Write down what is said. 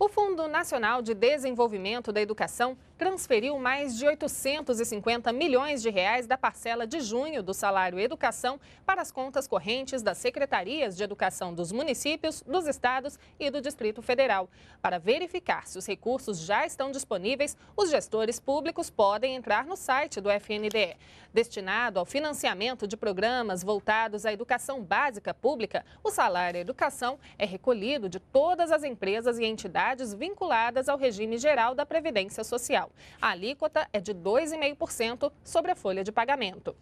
O Fundo Nacional de Desenvolvimento da Educação transferiu mais de 850 milhões de reais da parcela de junho do salário educação para as contas correntes das secretarias de educação dos municípios, dos estados e do Distrito Federal. Para verificar se os recursos já estão disponíveis, os gestores públicos podem entrar no site do FNDE. Destinado ao financiamento de programas voltados à educação básica pública, o salário educação é recolhido de todas as empresas e entidades vinculadas ao regime geral da Previdência Social. A alíquota é de 2,5% sobre a folha de pagamento.